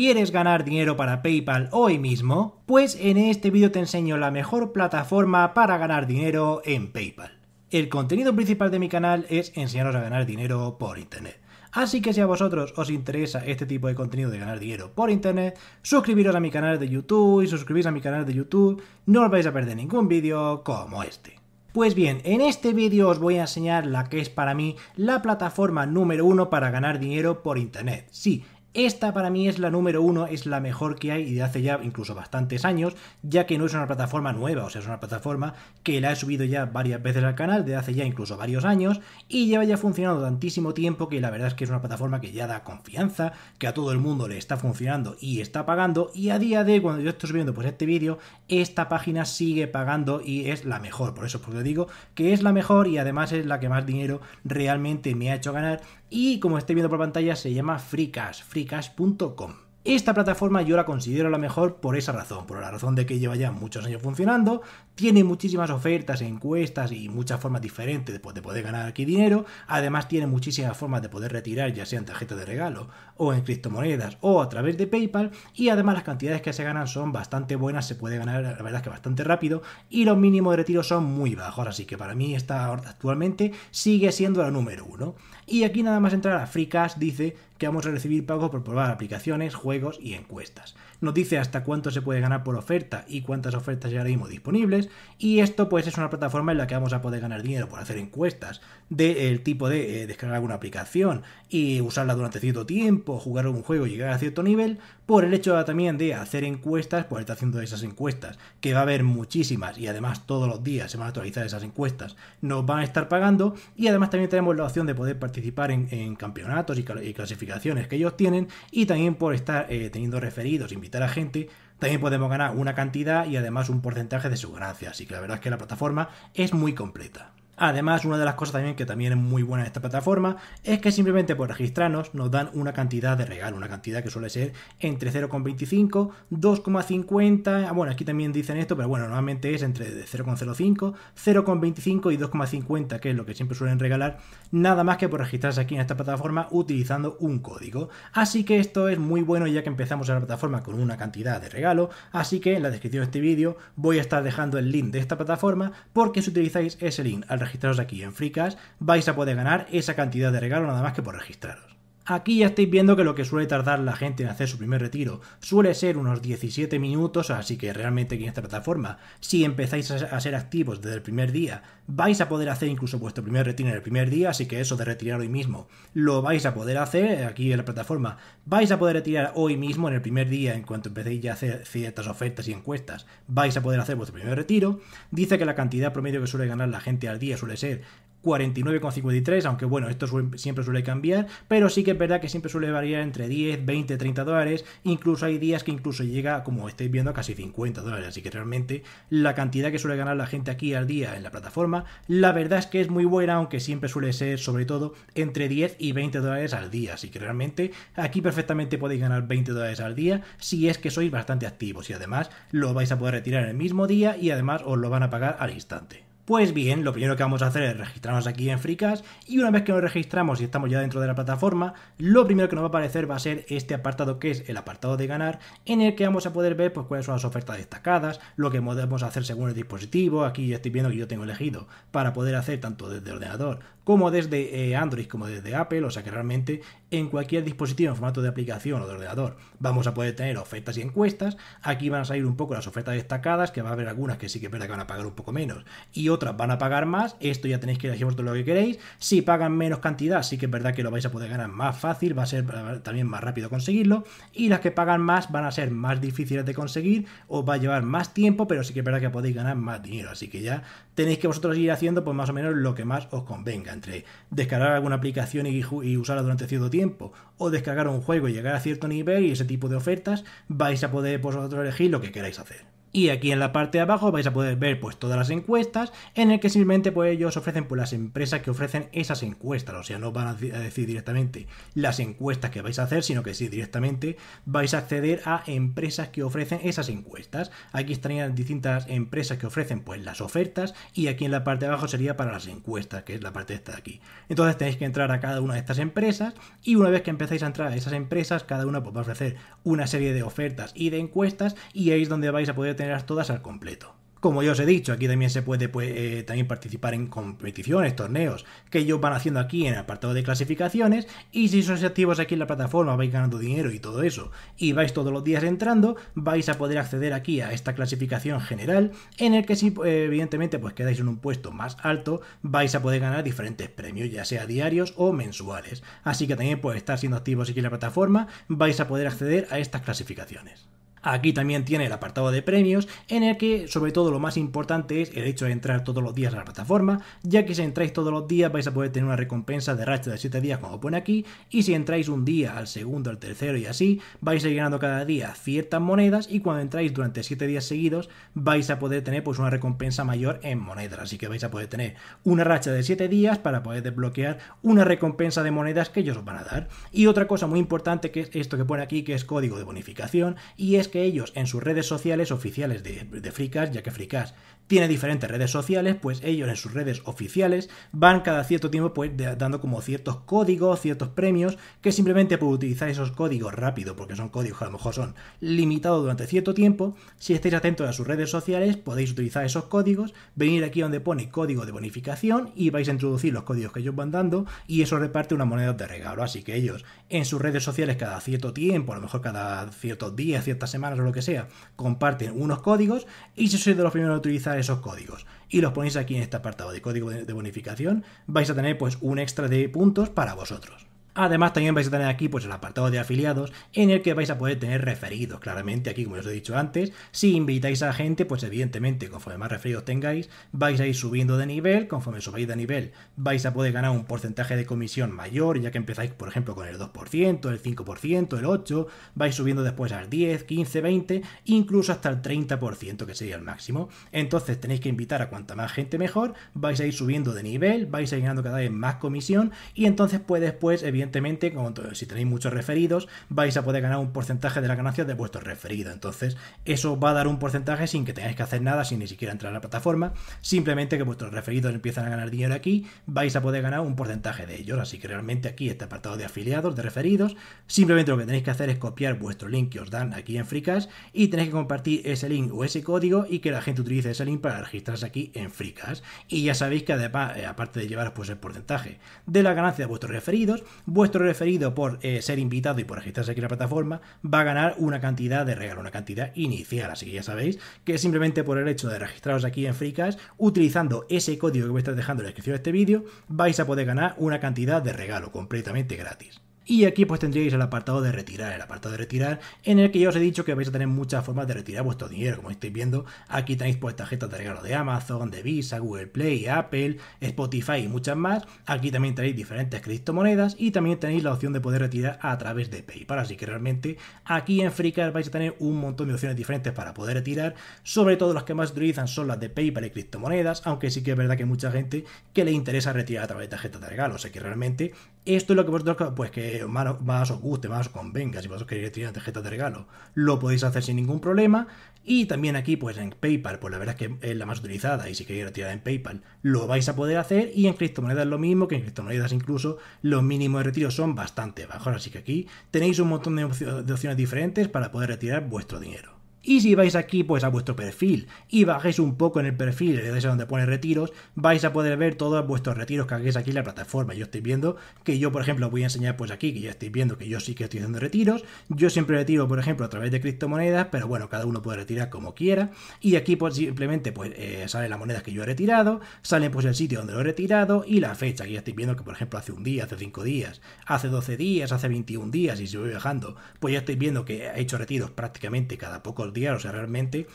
¿Quieres ganar dinero para PayPal hoy mismo? Pues en este vídeo te enseño la mejor plataforma para ganar dinero en PayPal. El contenido principal de mi canal es enseñaros a ganar dinero por Internet. Así que si a vosotros os interesa este tipo de contenido de ganar dinero por internet, suscribiros a mi canal de YouTube y suscribís a mi canal de YouTube, no os vais a perder ningún vídeo como este. Pues bien, en este vídeo os voy a enseñar la que es para mí la plataforma número uno para ganar dinero por internet. Sí, esta para mí es la número uno, es la mejor que hay y de hace ya incluso bastantes años, ya que no es una plataforma nueva, o sea, es una plataforma que la he subido ya varias veces al canal, de hace ya incluso varios años, y lleva ya funcionando tantísimo tiempo que la verdad es que es una plataforma que ya da confianza, que a todo el mundo le está funcionando y está pagando, y a día de cuando yo estoy subiendo pues este vídeo, esta página sigue pagando y es la mejor, por eso os pues, digo que es la mejor y además es la que más dinero realmente me ha hecho ganar y como estáis viendo por pantalla, se llama FreeCash, freecash.com. Esta plataforma yo la considero la mejor por esa razón, por la razón de que lleva ya muchos años funcionando, tiene muchísimas ofertas, encuestas y muchas formas diferentes de, poder ganar aquí dinero, además tiene muchísimas formas de poder retirar ya sea en tarjetas de regalo o en criptomonedas o a través de PayPal y además las cantidades que se ganan son bastante buenas, se puede ganar la verdad es que bastante rápido y los mínimos de retiro son muy bajos, así que para mí esta actualmente sigue siendo la número uno. Y aquí nada más entrar a FreeCash dice que vamos a recibir pagos por probar aplicaciones, juegos y encuestas. Nos dice hasta cuánto se puede ganar por oferta y cuántas ofertas ya ahora disponibles. Y esto pues es una plataforma en la que vamos a poder ganar dinero por hacer encuestas del tipo de eh, descargar alguna aplicación y usarla durante cierto tiempo, jugar un juego y llegar a cierto nivel, por el hecho también de hacer encuestas, por estar haciendo esas encuestas, que va a haber muchísimas y además todos los días se van a actualizar esas encuestas, nos van a estar pagando y además también tenemos la opción de poder participar en, campeonatos y, y clasificaciones que ellos tienen y también por estar eh, teniendo referidos, invitar a gente, también podemos ganar una cantidad y además un porcentaje de su ganancia. Así que la verdad es que la plataforma es muy completa. Además, una de las cosas también que también es muy buena en esta plataforma es que simplemente por registrarnos nos dan una cantidad de regalo, una cantidad que suele ser entre 0,25, 2,50, ah, bueno, aquí también dicen esto, pero bueno, normalmente es entre 0,05, 0,25 y 2,50, que es lo que siempre suelen regalar, nada más que por registrarse aquí en esta plataforma utilizando un código. Así que esto es muy bueno ya que empezamos en la plataforma con una cantidad de regalo, así que en la descripción de este vídeo voy a estar dejando el link de esta plataforma porque si utilizáis ese link al registraros aquí en Fricas, vais a poder ganar esa cantidad de regalo nada más que por registraros. Aquí ya estáis viendo que lo que suele tardar la gente en hacer su primer retiro suele ser unos 17 minutos, así que realmente aquí en esta plataforma, si empezáis a ser activos desde el primer día, vais a poder hacer incluso vuestro primer retiro en el primer día, así que eso de retirar hoy mismo lo vais a poder hacer aquí en la plataforma, vais a poder retirar hoy mismo en el primer día, en cuanto empecéis ya a hacer ciertas ofertas y encuestas, vais a poder hacer vuestro primer retiro. Dice que la cantidad promedio que suele ganar la gente al día suele ser 49,53, aunque bueno, esto siempre suele cambiar, pero sí que es verdad que siempre suele variar entre 10, 20, 30 dólares, incluso hay días que incluso llega, como estáis viendo, a casi 50 dólares, así que realmente la cantidad que suele ganar la gente aquí al día en la plataforma, la verdad es que es muy buena, aunque siempre suele ser sobre todo entre 10 y 20 dólares al día, así que realmente aquí perfectamente podéis ganar 20 dólares al día si es que sois bastante activos y además lo vais a poder retirar en el mismo día y además os lo van a pagar al instante. Pues bien, lo primero que vamos a hacer es registrarnos aquí en Fricas y una vez que nos registramos y estamos ya dentro de la plataforma, lo primero que nos va a aparecer va a ser este apartado que es el apartado de ganar, en el que vamos a poder ver pues, cuáles son las ofertas destacadas, lo que podemos hacer según el dispositivo, aquí ya estoy viendo que yo tengo elegido para poder hacer tanto desde ordenador como desde eh, Android como desde Apple, o sea que realmente en cualquier dispositivo en formato de aplicación o de ordenador vamos a poder tener ofertas y encuestas, aquí van a salir un poco las ofertas destacadas, que va a haber algunas que sí que verdad que van a pagar un poco menos y otras van a pagar más, esto ya tenéis que elegir vosotros lo que queréis, si pagan menos cantidad, sí que es verdad que lo vais a poder ganar más fácil, va a ser también más rápido conseguirlo, y las que pagan más van a ser más difíciles de conseguir, os va a llevar más tiempo, pero sí que es verdad que podéis ganar más dinero, así que ya tenéis que vosotros ir haciendo pues más o menos lo que más os convenga, entre descargar alguna aplicación y, y usarla durante cierto tiempo, o descargar un juego y llegar a cierto nivel y ese tipo de ofertas, vais a poder pues, vosotros elegir lo que queráis hacer. Y aquí en la parte de abajo vais a poder ver pues todas las encuestas en el que simplemente pues ellos ofrecen pues las empresas que ofrecen esas encuestas. O sea, no van a decir directamente las encuestas que vais a hacer, sino que sí directamente vais a acceder a empresas que ofrecen esas encuestas. Aquí estarían distintas empresas que ofrecen pues las ofertas y aquí en la parte de abajo sería para las encuestas, que es la parte esta de aquí. Entonces tenéis que entrar a cada una de estas empresas y una vez que empezáis a entrar a esas empresas, cada una pues va a ofrecer una serie de ofertas y de encuestas y ahí es donde vais a poder tenerlas todas al completo. Como ya os he dicho, aquí también se puede pues, eh, también participar en competiciones, torneos, que ellos van haciendo aquí en el apartado de clasificaciones, y si sois activos aquí en la plataforma, vais ganando dinero y todo eso, y vais todos los días entrando, vais a poder acceder aquí a esta clasificación general, en el que si eh, evidentemente pues quedáis en un puesto más alto, vais a poder ganar diferentes premios, ya sea diarios o mensuales. Así que también pues estar siendo activos aquí en la plataforma, vais a poder acceder a estas clasificaciones. Aquí también tiene el apartado de premios, en el que sobre todo lo más importante es el hecho de entrar todos los días a la plataforma, ya que si entráis todos los días vais a poder tener una recompensa de racha de 7 días como pone aquí, y si entráis un día, al segundo, al tercero y así, vais a ir ganando cada día ciertas monedas y cuando entráis durante 7 días seguidos vais a poder tener pues una recompensa mayor en monedas, así que vais a poder tener una racha de 7 días para poder desbloquear una recompensa de monedas que ellos os van a dar. Y otra cosa muy importante que es esto que pone aquí, que es código de bonificación, y es que ellos en sus redes sociales oficiales de, de Fricas, ya que Fricas tiene diferentes redes sociales, pues ellos en sus redes oficiales van cada cierto tiempo pues dando como ciertos códigos, ciertos premios, que simplemente por utilizar esos códigos rápido, porque son códigos que a lo mejor son limitados durante cierto tiempo, si estáis atentos a sus redes sociales podéis utilizar esos códigos, venir aquí donde pone código de bonificación y vais a introducir los códigos que ellos van dando y eso reparte una moneda de regalo, así que ellos en sus redes sociales cada cierto tiempo, a lo mejor cada ciertos días, ciertas semanas o lo que sea, comparten unos códigos y si sois de los primeros a utilizar esos códigos y los ponéis aquí en este apartado de código de bonificación, vais a tener pues un extra de puntos para vosotros. Además, también vais a tener aquí pues, el apartado de afiliados, en el que vais a poder tener referidos. Claramente, aquí, como os he dicho antes, si invitáis a gente, pues evidentemente, conforme más referidos tengáis, vais a ir subiendo de nivel. Conforme subáis de nivel, vais a poder ganar un porcentaje de comisión mayor, ya que empezáis, por ejemplo, con el 2%, el 5%, el 8%, vais subiendo después al 10, 15, 20, incluso hasta el 30%, que sería el máximo. Entonces, tenéis que invitar a cuanta más gente mejor, vais a ir subiendo de nivel, vais a ir ganando cada vez más comisión, y entonces, pues después, evidentemente, evidentemente, como si tenéis muchos referidos, vais a poder ganar un porcentaje de la ganancia de vuestros referidos. Entonces, eso va a dar un porcentaje sin que tengáis que hacer nada, sin ni siquiera entrar a la plataforma. Simplemente que vuestros referidos empiezan a ganar dinero aquí, vais a poder ganar un porcentaje de ellos. Así que realmente aquí este apartado de afiliados, de referidos, simplemente lo que tenéis que hacer es copiar vuestro link que os dan aquí en Fricas y tenéis que compartir ese link o ese código y que la gente utilice ese link para registrarse aquí en FreeCash. Y ya sabéis que además, eh, aparte de llevaros pues el porcentaje de la ganancia de vuestros referidos, vuestro referido por eh, ser invitado y por registrarse aquí en la plataforma va a ganar una cantidad de regalo, una cantidad inicial. Así que ya sabéis que simplemente por el hecho de registraros aquí en fricas utilizando ese código que voy a estar dejando en la descripción de este vídeo, vais a poder ganar una cantidad de regalo completamente gratis. Y aquí pues tendríais el apartado de retirar, el apartado de retirar en el que ya os he dicho que vais a tener muchas formas de retirar vuestro dinero, como estáis viendo. Aquí tenéis pues tarjetas de regalo de Amazon, de Visa, Google Play, Apple, Spotify y muchas más. Aquí también tenéis diferentes criptomonedas y también tenéis la opción de poder retirar a través de PayPal. Así que realmente aquí en FreeCard vais a tener un montón de opciones diferentes para poder retirar. Sobre todo las que más utilizan son las de PayPal y criptomonedas, aunque sí que es verdad que hay mucha gente que le interesa retirar a través de tarjetas de regalo. O que realmente esto es lo que vosotros, pues que más, os guste, más os convenga, si vosotros queréis tirar tarjetas de regalo, lo podéis hacer sin ningún problema. Y también aquí, pues en PayPal, pues la verdad es que es la más utilizada y si queréis retirar en PayPal, lo vais a poder hacer. Y en criptomonedas lo mismo, que en criptomonedas incluso los mínimos de retiro son bastante bajos. Así que aquí tenéis un montón de, opciones diferentes para poder retirar vuestro dinero. Y si vais aquí pues a vuestro perfil y bajáis un poco en el perfil, le dais a donde pone retiros, vais a poder ver todos vuestros retiros que hagáis aquí en la plataforma. Yo estoy viendo que yo, por ejemplo, voy a enseñar pues aquí, que ya estáis viendo que yo sí que estoy haciendo retiros. Yo siempre retiro, por ejemplo, a través de criptomonedas, pero bueno, cada uno puede retirar como quiera. Y aquí pues simplemente pues eh, sale la moneda que yo he retirado, sale pues el sitio donde lo he retirado y la fecha. Aquí ya estáis viendo que por ejemplo hace un día, hace cinco días, hace 12 días, hace 21 días y si voy bajando, pues ya estáis viendo que he hecho retiros prácticamente cada poco los o sea, realmente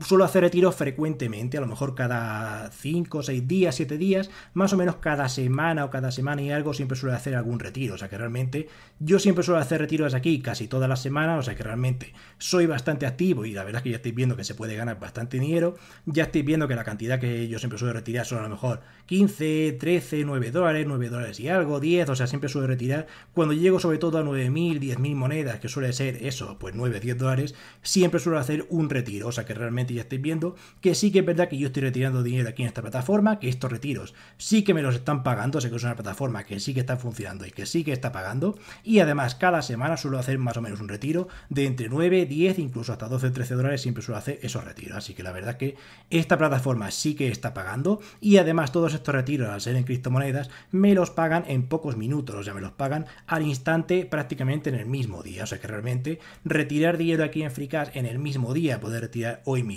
suelo hacer retiros frecuentemente, a lo mejor cada 5, 6 días, 7 días, más o menos cada semana o cada semana y algo siempre suelo hacer algún retiro, o sea que realmente yo siempre suelo hacer retiros aquí casi todas las semanas, o sea que realmente soy bastante activo y la verdad es que ya estoy viendo que se puede ganar bastante dinero, ya estáis viendo que la cantidad que yo siempre suelo retirar son a lo mejor 15, 13, 9 dólares, 9 dólares y algo, 10, o sea, siempre suelo retirar cuando llego sobre todo a 9.000, 10.000 monedas, que suele ser eso, pues 9, 10 dólares, siempre suelo hacer un retiro, o sea que realmente ya estáis viendo que sí que es verdad que yo estoy retirando dinero aquí en esta plataforma, que estos retiros sí que me los están pagando, sé que es una plataforma que sí que está funcionando y que sí que está pagando, y además cada semana suelo hacer más o menos un retiro de entre 9, 10, incluso hasta 12, 13 dólares, siempre suelo hacer esos retiros, así que la verdad que esta plataforma sí que está pagando y además todos estos retiros al ser en criptomonedas me los pagan en pocos minutos, o sea, me los pagan al instante prácticamente en el mismo día, o sea que realmente retirar dinero aquí en FreeCash en el mismo día, poder retirar hoy mismo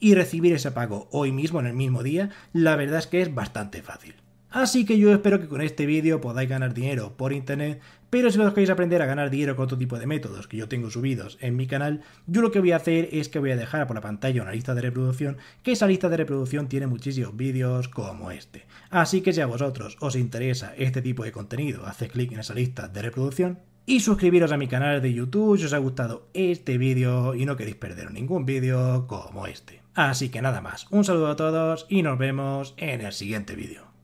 y recibir ese pago hoy mismo, en el mismo día, la verdad es que es bastante fácil. Así que yo espero que con este vídeo podáis ganar dinero por internet, pero si os queréis aprender a ganar dinero con otro tipo de métodos que yo tengo subidos en mi canal, yo lo que voy a hacer es que voy a dejar por la pantalla una lista de reproducción, que esa lista de reproducción tiene muchísimos vídeos como este. Así que si a vosotros os interesa este tipo de contenido, haced clic en esa lista de reproducción y suscribiros a mi canal de YouTube si os ha gustado este vídeo y no queréis perder ningún vídeo como este. Así que nada más, un saludo a todos y nos vemos en el siguiente vídeo.